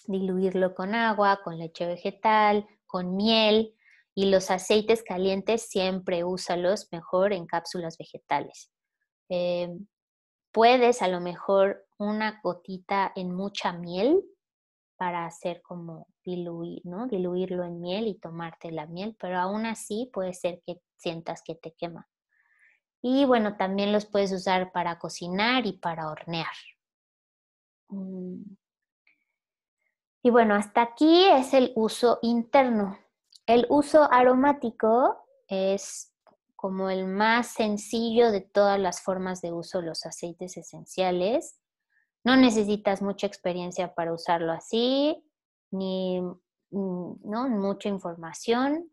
diluirlo con agua, con leche vegetal, con miel y los aceites calientes siempre úsalos mejor en cápsulas vegetales. Eh, puedes a lo mejor una gotita en mucha miel para hacer como Diluirlo en miel y tomarte la miel, pero aún así puede ser que sientas que te quema. Y bueno, también los puedes usar para cocinar y para hornear. Mm. Y bueno, hasta aquí es el uso interno. El uso aromático es como el más sencillo de todas las formas de uso de los aceites esenciales no necesitas mucha experiencia para usarlo así, ni mm, ¿no? mucha información,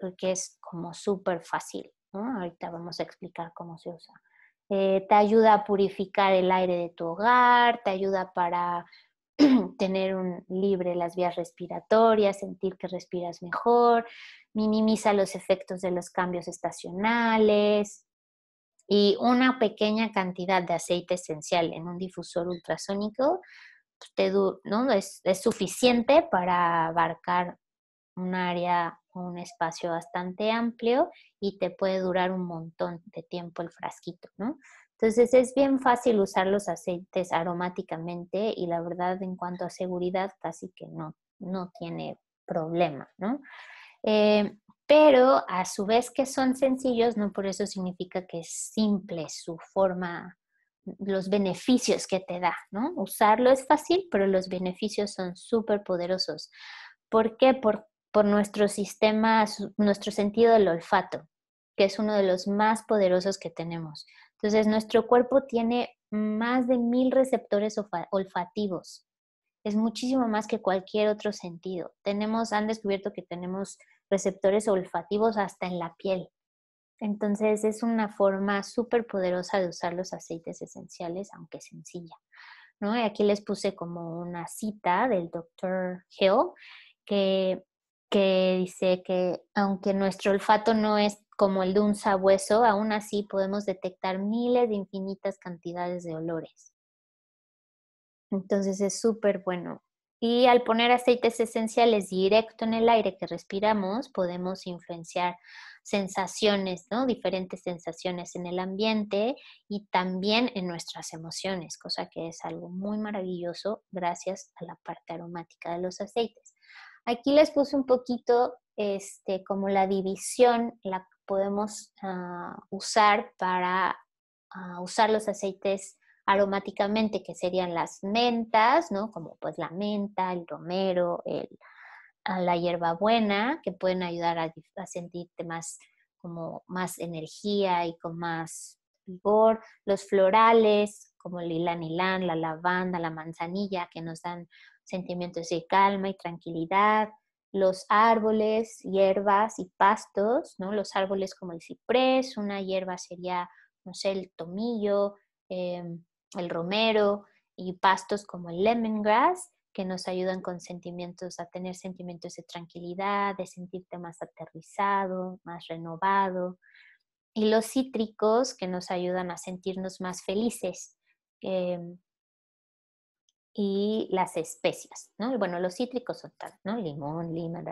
porque es como súper fácil. Ahorita vamos a explicar cómo se usa. Eh, te ayuda a purificar el aire de tu hogar, te ayuda para tener un, libre las vías respiratorias, sentir que respiras mejor, minimiza los efectos de los cambios estacionales, y una pequeña cantidad de aceite esencial en un difusor ultrasónico pues, te ¿no? es, suficiente para abarcar un área, un espacio bastante amplio y te puede durar un montón de tiempo el frasquito, ¿no? Entonces es bien fácil usar los aceites aromáticamente y la verdad en cuanto a seguridad casi que no, no tiene problema, ¿no? Eh, pero a su vez que son sencillos, no por eso significa que es simple su forma, los beneficios que te da, ¿no? Usarlo es fácil, pero los beneficios son súper poderosos. ¿Por qué? Por, por nuestro sistema, nuestro sentido del olfato, que es uno de los más poderosos que tenemos. Entonces, nuestro cuerpo tiene más de mil receptores olfativos. Es muchísimo más que cualquier otro sentido. Tenemos, han descubierto que tenemos receptores olfativos hasta en la piel. Entonces es una forma súper poderosa de usar los aceites esenciales, aunque sencilla. aquí les puse como una cita del doctor Hill que, que dice que aunque nuestro olfato no es como el de un sabueso, aún así podemos detectar miles de infinitas cantidades de olores. Entonces es súper bueno y al poner aceites esenciales directo en el aire que respiramos, podemos influenciar sensaciones, ¿no? Diferentes sensaciones en el ambiente y también en nuestras emociones, cosa que es algo muy maravilloso gracias a la parte aromática de los aceites. Aquí les puse un poquito este, como la división, la podemos ah, usar para ah, usar los aceites aromáticamente, que serían las mentas, ¿no? Como pues la menta, el romero, el, ah, la hierbabuena, que pueden ayudar a, sentirte más como más energía y con más vigor, los florales como el ilanilán, la lavanda, la manzanilla, que nos dan sentimientos de calma y tranquilidad, los árboles, hierbas y pastos, ¿no? Los árboles como el ciprés, una hierba sería, no sé, el tomillo, eh, el romero y pastos como el lemongrass que nos ayudan con sentimientos, a tener sentimientos de tranquilidad, de sentirte más aterrizado, más renovado. Y los cítricos que nos ayudan a sentirnos más felices. Em, y las especias, ¿no? Bueno, los cítricos son tal, ¿no? Limón, lima,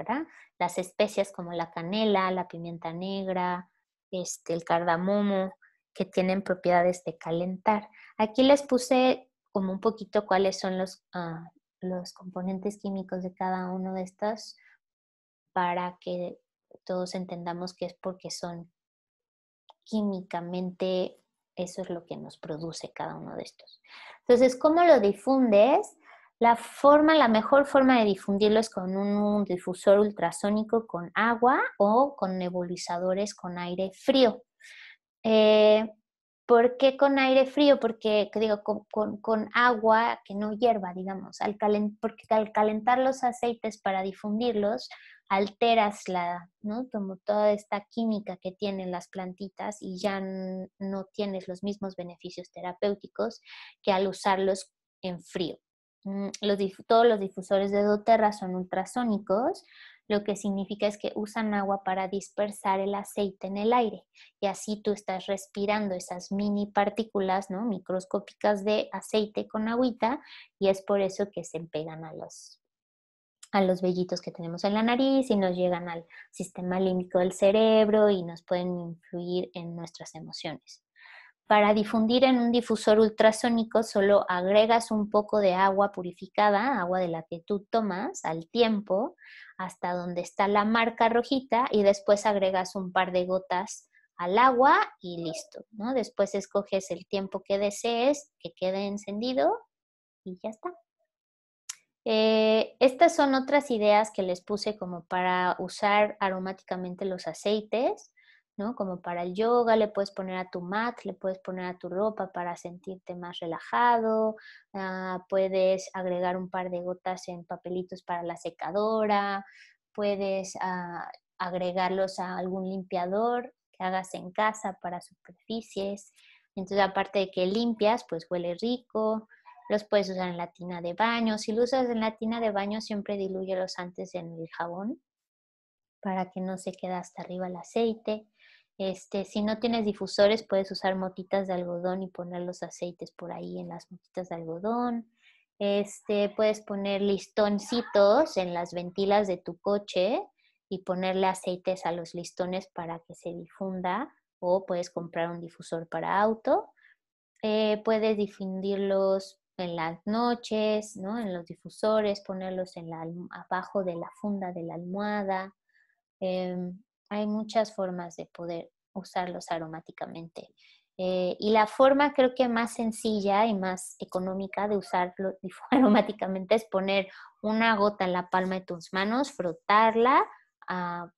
las especias como la canela, la pimienta negra, este, el cardamomo, que tienen propiedades de calentar. Aquí les puse como un poquito cuáles son los, ah, los componentes químicos de cada uno de estos para que todos entendamos que es porque son químicamente, eso es lo que nos produce cada uno de estos. Entonces, ¿cómo lo difundes? La forma, la mejor forma de difundirlo es con un difusor ultrasónico con agua o con nebulizadores con aire frío. Eh, ¿Por qué con aire frío? Porque, digo, con, con, agua que no hierva, digamos, al porque al calentar los aceites para difundirlos, alteras la, ¿no? Como toda esta química que tienen las plantitas y ya no tienes los mismos beneficios terapéuticos que al usarlos en frío. Mm, los, todos los difusores de doTERRA son ultrasónicos, lo que significa es que usan agua para dispersar el aceite en el aire y así tú estás respirando esas mini partículas, ¿no? microscópicas de aceite con agüita y es por eso que se pegan a los a los vellitos que tenemos en la nariz y nos llegan al sistema límbico del cerebro y nos pueden influir en nuestras emociones. Para difundir en un difusor ultrasónico solo agregas un poco de agua purificada, agua de la que tú tomas al tiempo, hasta donde está la marca rojita y después agregas un par de gotas al agua y listo. ¿no? Después escoges el tiempo que desees, que quede encendido y ya está. Eh, estas son otras ideas que les puse como para usar aromáticamente los aceites. ¿no? Como para el yoga, le puedes poner a tu mat, le puedes poner a tu ropa para sentirte más relajado, ah, puedes agregar un par de gotas en papelitos para la secadora, puedes ah, agregarlos a algún limpiador que hagas en casa para superficies. Entonces, aparte de que limpias, pues huele rico, los puedes usar en la tina de baño. Si lo usas en la tina de baño, siempre dilúyelos antes en el jabón para que no se quede hasta arriba el aceite. Este, si no tienes difusores, puedes usar motitas de algodón y poner los aceites por ahí en las motitas de algodón. Este, puedes poner listoncitos en las ventilas de tu coche y ponerle aceites a los listones para que se difunda o puedes comprar un difusor para auto. Eh, puedes difundirlos en las noches, ¿no? En los difusores, ponerlos en la, abajo de la funda de la almohada. Em, hay muchas formas de poder usarlos aromáticamente. Eh, y la forma creo que más sencilla y más económica de usarlo aromáticamente es poner una gota en la palma de tus manos, frotarla, ah,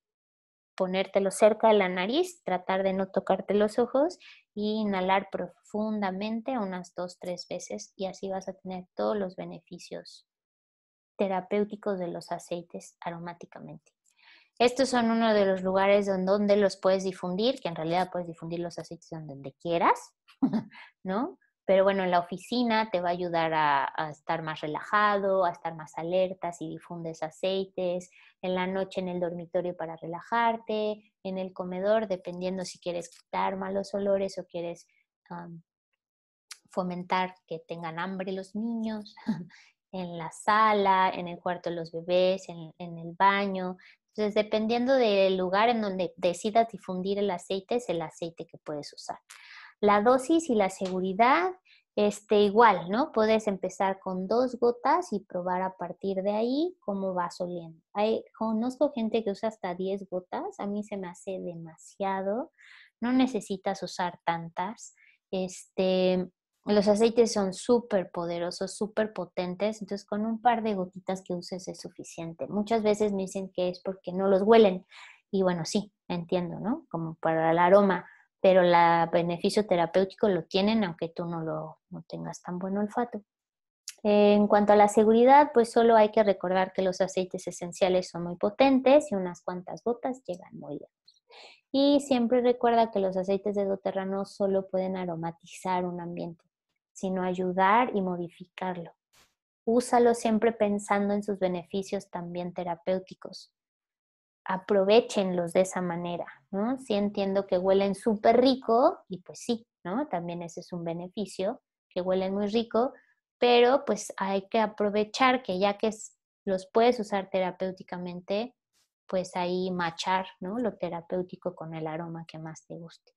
ponértelo cerca de la nariz, tratar de no tocarte los ojos e inhalar profundamente unas dos, tres veces y así vas a tener todos los beneficios terapéuticos de los aceites aromáticamente. Estos son uno de los lugares donde los puedes difundir, que en realidad puedes difundir los aceites donde quieras, ¿no? Pero bueno, en la oficina te va a ayudar a, estar más relajado, a estar más alerta si difundes aceites, en la noche en el dormitorio para relajarte, en el comedor, dependiendo si quieres quitar malos olores o quieres fomentar que tengan hambre los niños, en la sala, en el cuarto de los bebés, en, el baño. Entonces, dependiendo del lugar en donde decidas difundir el aceite, es el aceite que puedes usar. La dosis y la seguridad, este, igual, ¿no? Puedes empezar con dos gotas y probar a partir de ahí cómo va oliendo. Hay, conozco gente que usa hasta 10 gotas, a mí se me hace demasiado, no necesitas usar tantas. Este, los aceites son súper poderosos, súper potentes, entonces con un par de gotitas que uses es suficiente. Muchas veces me dicen que es porque no los huelen y bueno, sí, entiendo, ¿no? Como para el aroma, pero el beneficio terapéutico lo tienen aunque tú no lo tengas tan buen olfato. En cuanto a la seguridad, pues solo hay que recordar que los aceites esenciales son muy potentes y unas cuantas gotas llegan muy lejos. Y siempre recuerda que los aceites de doterra no solo pueden aromatizar un ambiente, sino ayudar y modificarlo. Úsalo siempre pensando en sus beneficios también terapéuticos. Aprovechenlos de esa manera, ¿no? Sí entiendo que huelen súper rico y pues sí, ¿no? También ese es un beneficio, que huelen muy rico, pero pues hay que aprovechar que ya que los puedes usar terapéuticamente, pues ahí machar, ¿no? Lo terapéutico con el aroma que más te guste.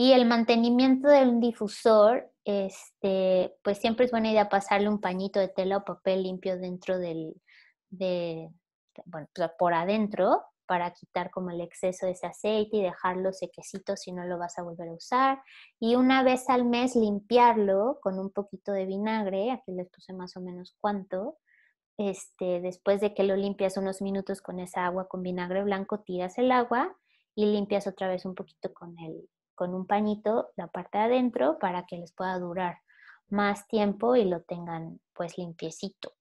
Y el mantenimiento del difusor, este, pues siempre es buena idea pasarle un pañito de tela o papel limpio dentro del, por adentro para quitar como el exceso de ese aceite y dejarlo sequecito si no lo vas a volver a usar. Y una vez al mes limpiarlo con un poquito de vinagre, aquí les puse más o menos cuánto. Este, después de que lo limpias unos minutos con esa agua con vinagre blanco, tiras el agua y limpias otra vez un poquito con el, con un pañito la parte de adentro para que les pueda durar más tiempo y lo tengan pues limpiecito.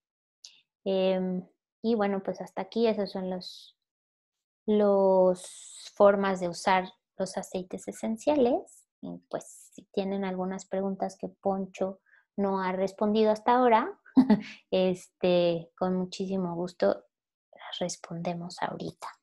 Em, y bueno, pues hasta aquí esas son las formas de usar los aceites esenciales. Y pues si tienen algunas preguntas que Poncho no ha respondido hasta ahora, este, con muchísimo gusto las respondemos ahorita.